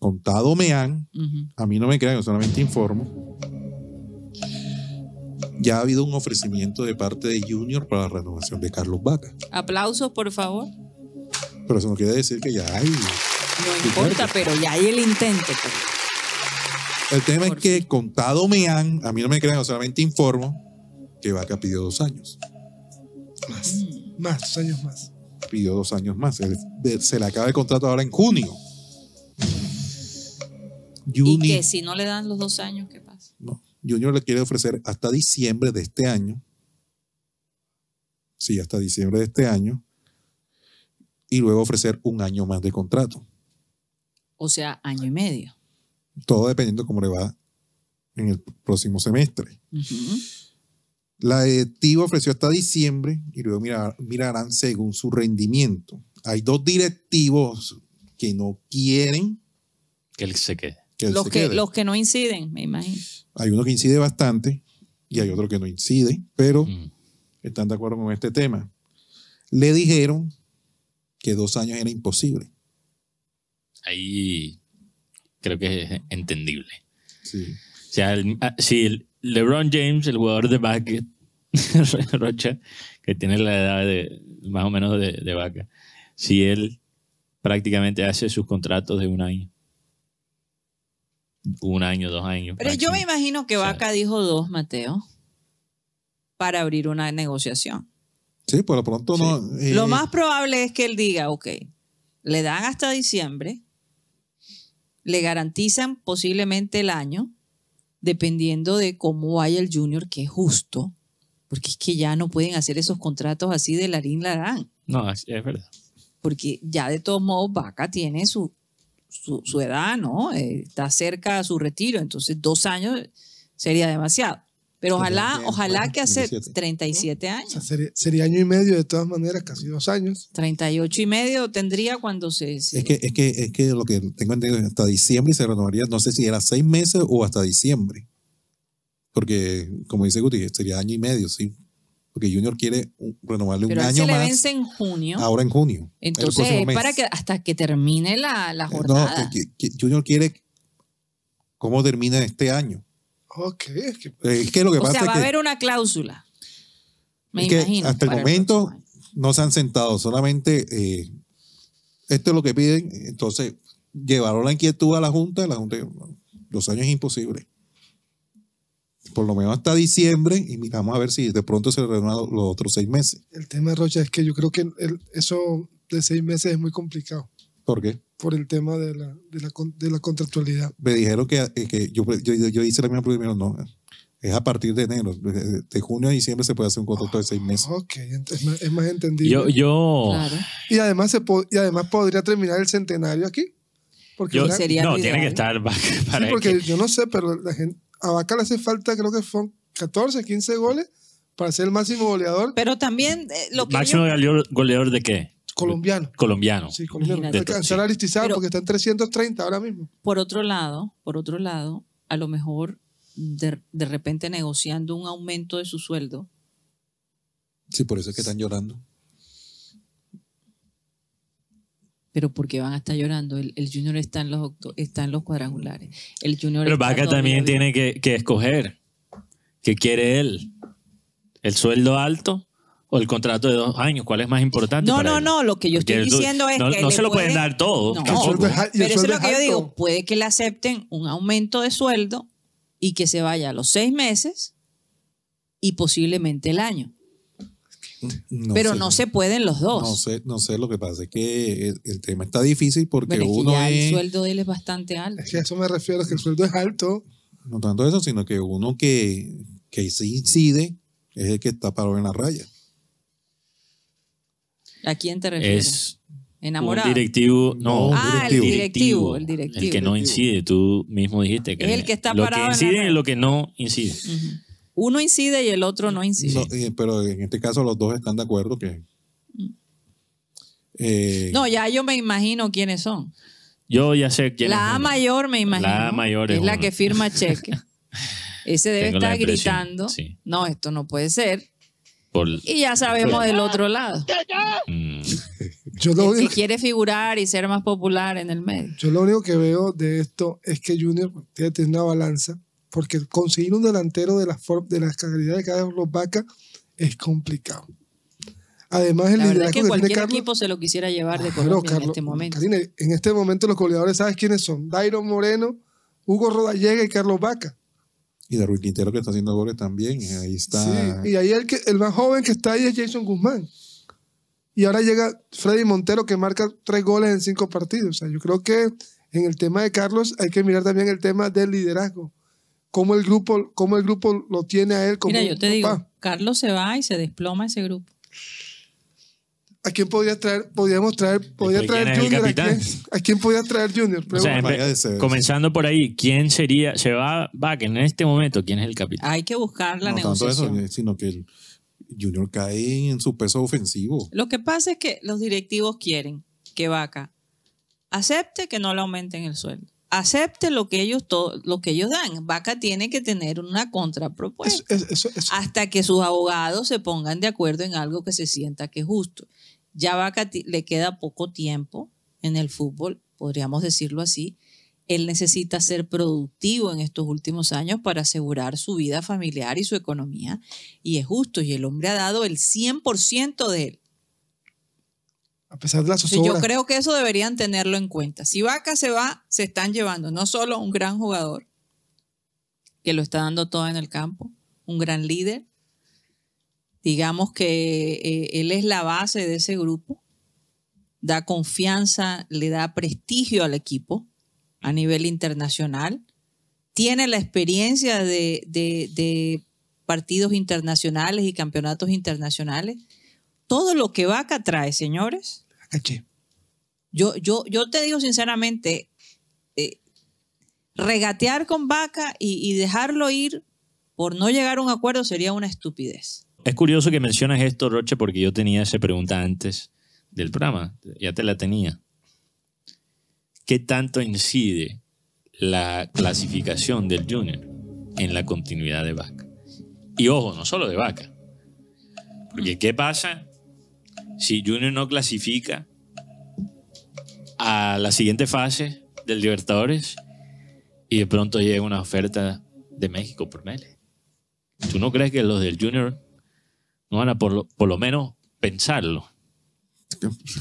contado me han, a mí no me crean, yo solamente informo. Ya ha habido un ofrecimiento de parte de Junior para la renovación de Carlos Vaca. Aplausos, por favor. Pero eso no quiere decir que ya hay. No importa, pero ya hay el intento. Pues. El tema es que contado me han, a mí no me crean, yo solamente informo que Vaca pidió dos años. Más, más, dos años más. Pidió dos años más. se le acaba el contrato ahora en junio y que si no le dan los dos años, ¿qué pasa? No, Junior le quiere ofrecer hasta diciembre de este año. Sí, hasta diciembre de este año. Y luego ofrecer un año más de contrato. O sea, año y medio. Todo dependiendo cómo le va en el próximo semestre. La directiva ofreció hasta diciembre y luego mirarán según su rendimiento. Hay dos directivos que no quieren que él se quede los, que, no inciden, me imagino. Hay uno que incide bastante y hay otro que no incide, pero están de acuerdo con este tema. Le dijeron que dos años era imposible. Ahí creo que es entendible. Sí. O sea, ah, si LeBron James, el jugador de básquet, Rocha, que tiene la edad de, más o menos de vaca, si él prácticamente hace sus contratos de un año un año, dos años. Pero yo me imagino que Vaca dijo dos, Mateo, para abrir una negociación. Sí, por lo pronto no. Lo más probable es que él diga, ok, le dan hasta diciembre, le garantizan posiblemente el año, dependiendo de cómo vaya el junior, que es justo, porque es que ya no pueden hacer esos contratos así de larín larán. No, es verdad. Porque ya de todos modos Vaca tiene su, su, edad, ¿no? Eh, está cerca a su retiro, entonces dos años sería demasiado. Pero ojalá, ojalá que hace 37, años. sería, año y medio, de todas maneras, casi dos años. 38 y medio tendría cuando se... Es, que, es, que, es que lo que tengo entendido, hasta diciembre se renovaría, no sé si era seis meses o hasta diciembre. Porque, como dice Guti, sería año y medio, sí porque Junior quiere renovarle un año se le vence en junio. Ahora en junio. Entonces, para que hasta que termine la, eh, jornada. No, Junior quiere cómo termina este año. Ok. Es que eh, lo que o sea, va a haber una cláusula. Me imagino. Hasta el momento no se han sentado, solamente eh, esto es lo que piden. Entonces, llevaron la inquietud a la Junta. La Junta, los años es imposible por lo menos hasta diciembre y miramos a ver si de pronto se renuevan los otros seis meses. El tema, Rocha, es que yo creo que eso de seis meses es muy complicado. ¿Por qué? Por el tema de la, contractualidad. Me dijeron que, eh, yo, yo, hice la misma pregunta, no. Es a partir de enero. De junio a diciembre se puede hacer un contrato de seis meses. Ah, ok, es más, entendido. Yo. yo... Y, además se y además podría terminar el centenario aquí. sería no, tiene que estar sí, porque yo no sé, pero la gente, a Vaca hace falta, creo que son 14, 15 goles para ser el máximo goleador. Pero también eh, lo que. ¿Máximo goleador de qué? Colombiano. Colombiano. Sí, colombiano. Hay que porque está en 330 ahora mismo. Por otro lado, por otro lado, a lo mejor de repente negociando un aumento de su sueldo. Sí, por eso es que están llorando. pero porque van a estar llorando. El, Junior está en los está en los cuadrangulares. El Junior Pero Vaca también tiene que, escoger qué quiere él. El sueldo alto o el contrato de dos años, ¿cuál es más importante? No, no, no, lo que yo estoy diciendo es que. No se lo pueden, dar todo. pero eso es lo que yo digo. Puede que le acepten un aumento de sueldo y que se vaya a los seis meses y posiblemente el año pero no se pueden los dos. No sé, no sé, lo que pasa es que eh, el, tema está difícil porque uno el sueldo de él es bastante alto. Es a eso me refiero, que el sueldo es alto. No tanto eso, sino que uno que, que incide es el que está parado en la raya. ¿A quién te refieres? Es enamorado. directivo, no, ah, El, directivo, el que no incide, tú mismo dijiste que el que está que incide en es lo que no incide uno incide y el otro no incide. Eh, pero en este caso los dos están de acuerdo que... Mm. Eh, no, ya yo me imagino quiénes son. Yo ya sé quién La A mayor me imagino. La A mayor es, la que firma cheque. Ese debe estar gritando. No, esto no puede ser. Y ya sabemos del otro lado. si mm. Yo quiere figurar y ser más popular en el medio. Yo lo único que veo de esto es que Junior tiene una balanza porque conseguir un delantero de las de las calidad de Carlos Vaca es complicado. Además, el la verdad es que cualquier equipo se lo quisiera llevar de Colombia en este momento. en este momento los goleadores, ¿sabes quiénes son? Dairon Moreno, Hugo Rodallega y Carlos Vaca. Y Darwin Quintero que está haciendo goles también. Ahí está. Sí, y ahí el, el más joven que está ahí es Jason Guzmán. Y ahora llega Freddy Montero que marca tres goles en cinco partidos. O sea, yo creo que en el tema de Carlos hay que mirar también el tema del liderazgo cómo el grupo, el grupo lo tiene a él como Mira, yo te digo, Carlos se va y se desploma ese grupo. ¿A quién podía traer? Podíamos traer, podía traer Junior. ¿A quién, ¿A traer Junior? comenzando por ahí, ¿quién sería? Se va que en este momento, ¿quién es el capitán? Hay que buscar la no negociación. eso, eh, sino que Junior cae en su peso ofensivo. Lo que pasa es que los directivos quieren que Vaca acepte que no le aumenten el sueldo acepte lo que ellos lo que ellos dan. Vaca tiene que tener una contrapropuesta hasta que sus abogados se pongan de acuerdo en algo que se sienta que es justo. Ya Vaca le queda poco tiempo en el fútbol, podríamos decirlo así. Él necesita ser productivo en estos últimos años para asegurar su vida familiar y su economía. Y es justo, y el hombre ha dado el 100% de él a pesar de las yo creo que eso deberían tenerlo en cuenta. Si Vaca se va, se están llevando no solo un gran jugador, que lo está dando todo en el campo, un gran líder, digamos que eh, él es la base de ese grupo, da confianza, le da prestigio al equipo a nivel internacional, tiene la experiencia de, de, de partidos internacionales y campeonatos internacionales todo lo que vaca trae, señores. Yo, yo, yo te digo sinceramente, eh, regatear con vaca y, dejarlo ir por no llegar a un acuerdo sería una estupidez. Es curioso que mencionas esto, Roche, porque yo tenía esa pregunta antes del programa, ya te la tenía. ¿Qué tanto incide la clasificación del junior en la continuidad de vaca? Y ojo, no solo de vaca. Porque ¿qué pasa si Junior no clasifica a la siguiente fase del Libertadores y de pronto llega una oferta de México por Mele. ¿Tú no crees que los del Junior no van a por lo, menos pensarlo?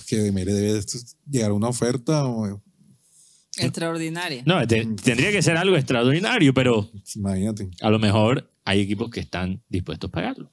Que, de Mele debe llegar una oferta extraordinaria. No, tendría que ser algo extraordinario, pero A lo mejor hay equipos que están dispuestos a pagarlo.